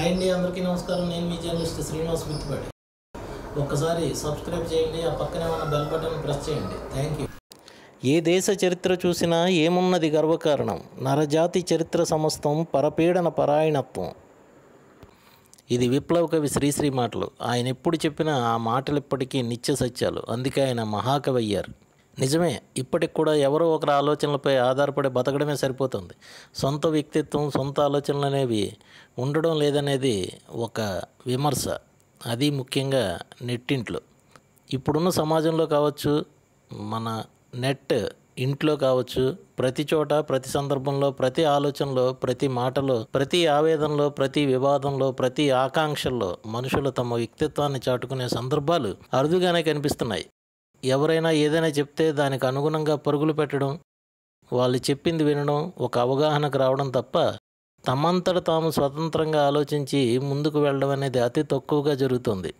hi అండి అందరికీ నమస్కారం నేను మీ జర్నలిస్ట్ శ్రీనివాస్ మిత్తిపాటి ఒక్కసారి సబ్స్క్రైబ్ చేయండి ఆ పక్కనే ఉన్న బెల్ బటన్ ప్రెస్ చేయండి థ్యాంక్ యూ ఏ దేశ చరిత్ర చూసినా ఏమున్నది గర్వకారణం నరజాతి చరిత్ర సమస్తం పరపీడన పరాయణత్వం ఇది విప్లవ కవి శ్రీశ్రీ మాటలు ఆయన ఎప్పుడు చెప్పినా ఆ మాటలు ఇప్పటికీ నిత్య సత్యాలు అందుకే ఆయన మహాకవి అయ్యారు నిజమే ఇప్పటికి కూడా ఎవరో ఒకరి ఆలోచనలపై ఆధారపడి బతకడమే సరిపోతుంది సొంత వ్యక్తిత్వం సొంత ఆలోచనలు అనేవి ఉండడం లేదనేది ఒక విమర్శ అది ముఖ్యంగా నెట్టింట్లో ఇప్పుడున్న సమాజంలో కావచ్చు మన నెట్ ఇంట్లో కావచ్చు ప్రతి చోట ప్రతి సందర్భంలో ప్రతి ఆలోచనలో ప్రతి మాటలో ప్రతి ఆవేదనలో ప్రతి వివాదంలో ప్రతి ఆకాంక్షల్లో మనుషులు తమ వ్యక్తిత్వాన్ని చాటుకునే సందర్భాలు అరుదుగానే కనిపిస్తున్నాయి ఎవరైనా ఏదైనా చెప్తే దానికి అనుగుణంగా పరుగులు పెట్టడం వాళ్ళు చెప్పింది వినడం ఒక అవగాహనకు రావడం తప్ప తమంతట తాము స్వతంత్రంగా ఆలోచించి ముందుకు వెళ్ళడం అనేది అతి తక్కువగా జరుగుతుంది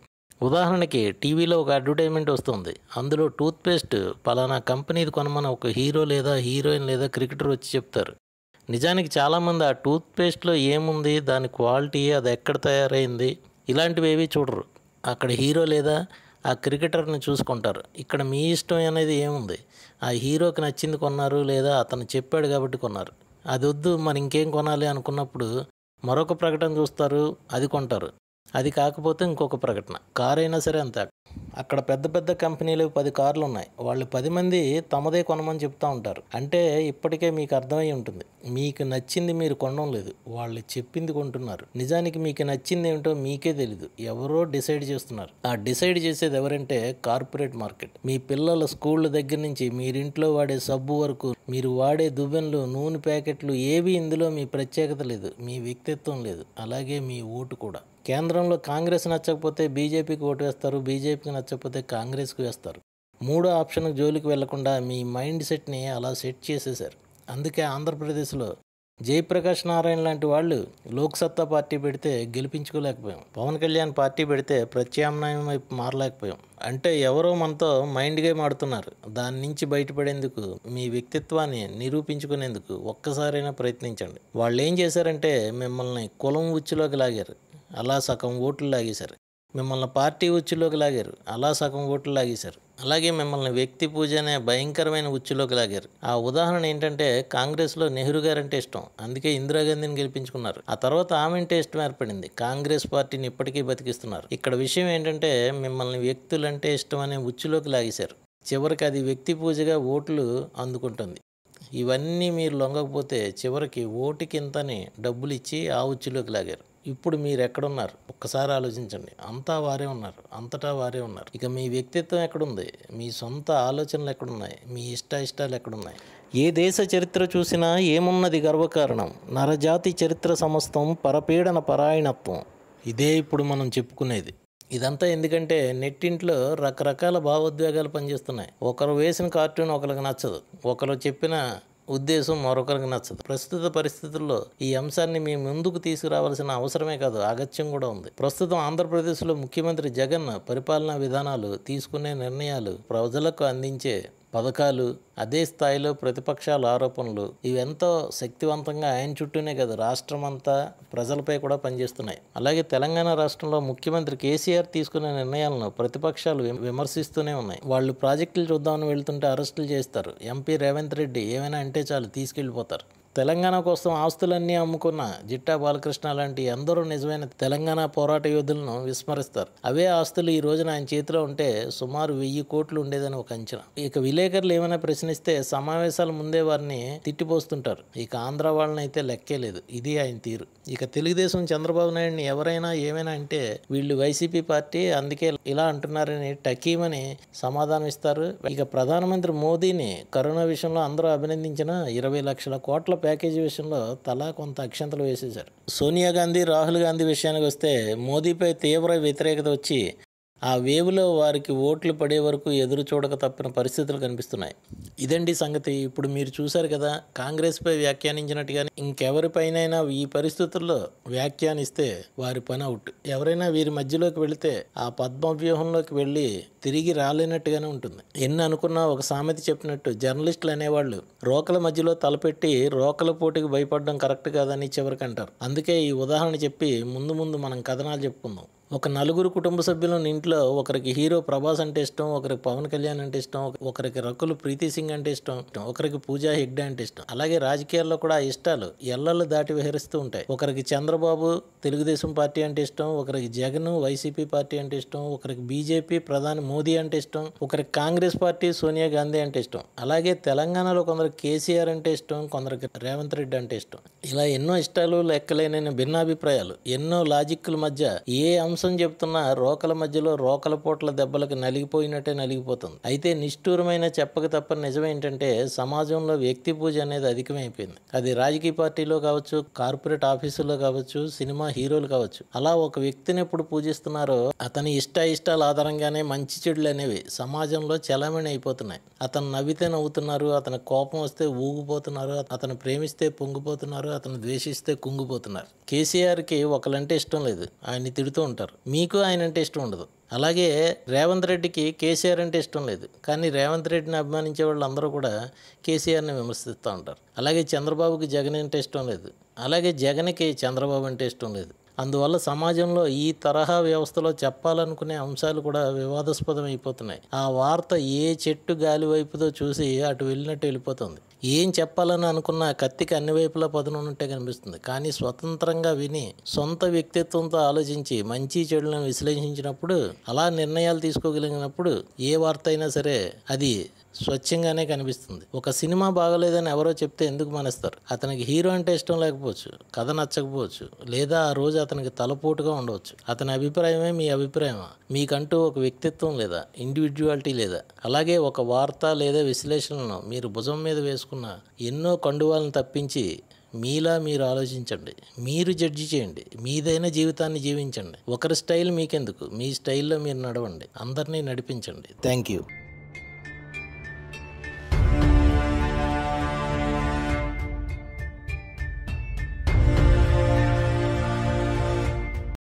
ఉదాహరణకి టీవీలో ఒక అడ్వర్టైజ్మెంట్ వస్తుంది అందులో టూత్పేస్ట్ పలానా కంపెనీది కొనమని ఒక హీరో లేదా హీరోయిన్ లేదా క్రికెటర్ వచ్చి చెప్తారు నిజానికి చాలామంది ఆ టూత్పేస్ట్లో ఏముంది దాని క్వాలిటీ అది ఎక్కడ తయారైంది ఇలాంటివి ఏవి చూడరు అక్కడ హీరో లేదా ఆ క్రికెటర్ని చూసుకుంటారు ఇక్కడ మీ ఇష్టం అనేది ఏముంది ఆ హీరోకి నచ్చింది కొన్నారు లేదా అతను చెప్పాడు కాబట్టి కొన్నారు అది వద్దు మరి ఇంకేం కొనాలి అనుకున్నప్పుడు మరొక ప్రకటన చూస్తారు అది కొంటారు అది కాకపోతే ఇంకొక ప్రకటన కారైనా సరే అంతే అక్కడ పెద్ద పెద్ద కంపెనీలు పది కార్లు ఉన్నాయి వాళ్ళు పది మంది తమదే కొనమని చెప్తూ ఉంటారు అంటే ఇప్పటికే మీకు అర్థమై ఉంటుంది మీకు నచ్చింది మీరు కొనడం లేదు వాళ్ళు చెప్పింది కొంటున్నారు నిజానికి మీకు నచ్చింది ఏమిటో మీకే తెలీదు ఎవరో డిసైడ్ చేస్తున్నారు ఆ డిసైడ్ చేసేది ఎవరంటే కార్పొరేట్ మార్కెట్ మీ పిల్లల స్కూళ్ళ దగ్గర నుంచి మీరింట్లో వాడే సబ్బు వరకు మీరు వాడే దువ్వెన్లు నూనె ప్యాకెట్లు ఏవి ఇందులో మీ ప్రత్యేకత లేదు మీ వ్యక్తిత్వం లేదు అలాగే మీ ఓటు కూడా కేంద్రంలో కాంగ్రెస్ నచ్చకపోతే బీజేపీకి ఓటు వేస్తారు బీజేపీకి నచ్చకపోతే కాంగ్రెస్కి వేస్తారు మూడో ఆప్షన్ జోలికి వెళ్లకుండా మీ మైండ్ సెట్ని అలా సెట్ చేసేశారు అందుకే ఆంధ్రప్రదేశ్లో జయప్రకాష్ నారాయణ లాంటి వాళ్ళు లోక్సత్తా పార్టీ పెడితే గెలిపించుకోలేకపోయాం పవన్ కళ్యాణ్ పార్టీ పెడితే ప్రత్యామ్నాయం వైపు మారలేకపోయాం అంటే ఎవరో మనతో మైండ్ గేమ్ ఆడుతున్నారు దాని నుంచి బయటపడేందుకు మీ వ్యక్తిత్వాన్ని నిరూపించుకునేందుకు ఒక్కసారైనా ప్రయత్నించండి వాళ్ళు ఏం చేశారంటే మిమ్మల్ని కులం ఉచ్చులోకి లాగారు అలా సగం ఓట్లు లాగేశారు మిమ్మల్ని పార్టీ ఉచ్చులోకి లాగారు అలా సగం ఓట్లు లాగేశారు అలాగే మిమ్మల్ని వ్యక్తి పూజ అనే భయంకరమైన ఉచ్చులోకి లాగారు ఆ ఉదాహరణ ఏంటంటే కాంగ్రెస్లో నెహ్రూ గారంటే ఇష్టం అందుకే ఇందిరాగాంధీని గెలిపించుకున్నారు ఆ తర్వాత ఆమెంటే ఇష్టం ఏర్పడింది కాంగ్రెస్ పార్టీని ఇప్పటికీ బతికిస్తున్నారు ఇక్కడ విషయం ఏంటంటే మిమ్మల్ని వ్యక్తులంటే ఇష్టం అనే ఉచ్చులోకి లాగేశారు చివరికి అది వ్యక్తి పూజగా ఓట్లు అందుకుంటుంది ఇవన్నీ మీరు లొంగకపోతే చివరికి ఓటుకింతని డబ్బులు ఇచ్చి ఆ ఉచ్చులోకి లాగారు ఇప్పుడు మీరు ఎక్కడున్నారు ఒక్కసారి ఆలోచించండి అంతా వారే ఉన్నారు అంతటా వారే ఉన్నారు ఇక మీ వ్యక్తిత్వం ఎక్కడుంది మీ సొంత ఆలోచనలు ఎక్కడున్నాయి మీ ఇష్ట ఇష్టాలు ఎక్కడున్నాయి ఏ దేశ చరిత్ర చూసినా ఏమున్నది గర్వకారణం నరజాతి చరిత్ర సమస్తం పరపీడన పరాయణత్వం ఇదే ఇప్పుడు మనం చెప్పుకునేది ఇదంతా ఎందుకంటే నెట్టింట్లో రకరకాల భావోద్వేగాలు పనిచేస్తున్నాయి ఒకరు వేసిన కార్టూన్ ఒకరికి నచ్చదు ఒకరు చెప్పిన ఉద్దేశం మరొకరికి నచ్చదు ప్రస్తుత పరిస్థితుల్లో ఈ అంశాన్ని మీ ముందుకు తీసుకురావాల్సిన అవసరమే కాదు అగత్యం కూడా ఉంది ప్రస్తుతం ఆంధ్రప్రదేశ్లో ముఖ్యమంత్రి జగన్ పరిపాలనా విధానాలు తీసుకునే నిర్ణయాలు ప్రజలకు అందించే పథకాలు అదే స్థాయిలో ప్రతిపక్షాల ఆరోపణలు ఇవెంతో శక్తివంతంగా ఆయన చుట్టూనే కదా రాష్ట్రం అంతా ప్రజలపై కూడా పనిచేస్తున్నాయి అలాగే తెలంగాణ రాష్ట్రంలో ముఖ్యమంత్రి కేసీఆర్ తీసుకునే నిర్ణయాలను ప్రతిపక్షాలు విమర్శిస్తూనే ఉన్నాయి వాళ్ళు ప్రాజెక్టులు చూద్దామని వెళ్తుంటే అరెస్టులు చేస్తారు ఎంపీ రేవంత్ రెడ్డి ఏమైనా అంటే చాలు తీసుకెళ్ళిపోతారు తెలంగాణ కోసం ఆస్తులన్నీ అమ్ముకున్న జిట్టా బాలకృష్ణ లాంటి అందరూ నిజమైన తెలంగాణ పోరాట యోధులను విస్మరిస్తారు అవే ఆస్తులు ఈ రోజున ఆయన చేతిలో ఉంటే సుమారు వెయ్యి కోట్లు ఉండేదని ఒక అంచనా ఇక విలేకరులు ఏమైనా ప్రశ్నిస్తే సమావేశాల ముందే వారిని తిట్టిపోస్తుంటారు ఇక ఆంధ్ర వాళ్ళని అయితే లెక్కే లేదు ఇది ఆయన తీరు ఇక తెలుగుదేశం చంద్రబాబు నాయుడిని ఎవరైనా ఏమైనా అంటే వీళ్ళు వైసీపీ పార్టీ అందుకే ఇలా అంటున్నారని టకీమని సమాధానం ఇస్తారు ఇక ప్రధానమంత్రి మోదీని కరోనా విషయంలో అందరూ అభినందించిన ఇరవై లక్షల కోట్ల ప్యాకేజీ విషయంలో తలా కొంత అక్షంతలు వేసేశారు సోనియా గాంధీ రాహుల్ గాంధీ విషయానికి వస్తే మోదీపై తీవ్ర వ్యతిరేకత వచ్చి ఆ వేవ్లో వారికి ఓట్లు పడే వరకు ఎదురు చూడక తప్పిన పరిస్థితులు కనిపిస్తున్నాయి ఇదండి సంగతి ఇప్పుడు మీరు చూశారు కదా కాంగ్రెస్పై వ్యాఖ్యానించినట్టుగా ఇంకెవరిపైనైనా ఈ పరిస్థితుల్లో వ్యాఖ్యానిస్తే వారి పని అవుట్ ఎవరైనా వీరి మధ్యలోకి వెళితే ఆ పద్మ వ్యూహంలోకి వెళ్ళి తిరిగి రాలేనట్టుగానే ఉంటుంది ఎన్ని అనుకున్నా ఒక సామెత చెప్పినట్టు జర్నలిస్టులు అనేవాళ్ళు రోకల మధ్యలో తలపెట్టి రోకల పోటీకి భయపడడం కరెక్ట్ కాదని చివరికి అంటారు అందుకే ఈ ఉదాహరణ చెప్పి ముందు ముందు మనం కథనాలు చెప్పుకుందాం ఒక నలుగురు కుటుంబ సభ్యులను ఇంట్లో ఒకరికి హీరో ప్రభాస్ అంటే ఇష్టం ఒకరికి పవన్ కళ్యాణ్ అంటే ఇష్టం ఒకరికి రకులు ప్రీతి సింగ్ అంటే ఇష్టం ఒకరికి పూజా హెగ్డే అంటే ఇష్టం అలాగే రాజకీయాల్లో కూడా ఇష్టాలు ఎల్లలు దాటి విహరిస్తూ ఉంటాయి ఒకరికి చంద్రబాబు తెలుగుదేశం పార్టీ అంటే ఇష్టం ఒకరికి జగన్ వైసీపీ పార్టీ అంటే ఇష్టం ఒకరికి బీజేపీ ప్రధాని మోదీ అంటే ఇష్టం ఒకరికి కాంగ్రెస్ పార్టీ సోనియా గాంధీ అంటే ఇష్టం అలాగే తెలంగాణలో కొందరు కేసీఆర్ అంటే ఇష్టం కొందరికి రేవంత్ రెడ్డి అంటే ఇష్టం ఇలా ఎన్నో ఇష్టాలు లెక్కలేని భిన్నాభిప్రాయాలు ఎన్నో లాజిక్ల మధ్య ఏ అంశం మాంసం చెప్తున్న రోకల మధ్యలో రోకల పోట్ల దెబ్బలకు నలిగిపోయినట్టే నలిగిపోతుంది అయితే నిష్ఠూరమైన చెప్పక తప్ప నిజమేంటంటే సమాజంలో వ్యక్తి పూజ అనేది అధికమైపోయింది అది రాజకీయ పార్టీలో కావచ్చు కార్పొరేట్ ఆఫీసులో కావచ్చు సినిమా హీరోలు కావచ్చు అలా ఒక వ్యక్తిని ఎప్పుడు పూజిస్తున్నారో అతని ఇష్ట ఇష్టాల ఆధారంగానే మంచి చెడులు అనేవి సమాజంలో చలామణి అయిపోతున్నాయి అతను నవ్వితే నవ్వుతున్నారు అతని కోపం వస్తే ఊగిపోతున్నారు అతను ప్రేమిస్తే పొంగిపోతున్నారు అతను ద్వేషిస్తే కుంగిపోతున్నారు కేసీఆర్కి ఒకలంటే ఇష్టం లేదు ఆయన్ని తిడుతూ ఉంటారు ఉంటారు మీకు ఆయన అంటే ఇష్టం ఉండదు అలాగే రేవంత్ రెడ్డికి కేసీఆర్ అంటే ఇష్టం లేదు కానీ రేవంత్ రెడ్డిని అభిమానించే వాళ్ళందరూ కూడా కేసీఆర్ని విమర్శిస్తూ ఉంటారు అలాగే చంద్రబాబుకి జగన్ అంటే ఇష్టం లేదు అలాగే జగన్కి చంద్రబాబు అంటే ఇష్టం లేదు అందువల్ల సమాజంలో ఈ తరహా వ్యవస్థలో చెప్పాలనుకునే అంశాలు కూడా వివాదాస్పదం అయిపోతున్నాయి ఆ వార్త ఏ చెట్టు గాలి వైపుతో చూసి అటు వెళ్ళినట్టు వెళ్ళిపోతుంది ఏం చెప్పాలని అనుకున్న కత్తికి అన్ని వైపులా పదునున్నట్టే కనిపిస్తుంది కానీ స్వతంత్రంగా విని సొంత వ్యక్తిత్వంతో ఆలోచించి మంచి చెడులను విశ్లేషించినప్పుడు అలా నిర్ణయాలు తీసుకోగలిగినప్పుడు ఏ వార్త అయినా సరే అది స్వచ్ఛంగానే కనిపిస్తుంది ఒక సినిమా బాగలేదని ఎవరో చెప్తే ఎందుకు మానేస్తారు అతనికి హీరో అంటే ఇష్టం లేకపోవచ్చు కథ నచ్చకపోవచ్చు లేదా ఆ రోజు అతనికి తలపోటుగా ఉండవచ్చు అతని అభిప్రాయమే మీ అభిప్రాయమా మీకంటూ ఒక వ్యక్తిత్వం లేదా ఇండివిజువాలిటీ లేదా అలాగే ఒక వార్త లేదా విశ్లేషణను మీరు భుజం మీద వేసుకు చేసుకున్న ఎన్నో కండువాలను తప్పించి మీలా మీరు ఆలోచించండి మీరు జడ్జి చేయండి మీదైన జీవితాన్ని జీవించండి ఒకరి స్టైల్ మీకెందుకు మీ స్టైల్లో మీరు నడవండి అందరినీ నడిపించండి థ్యాంక్ యూ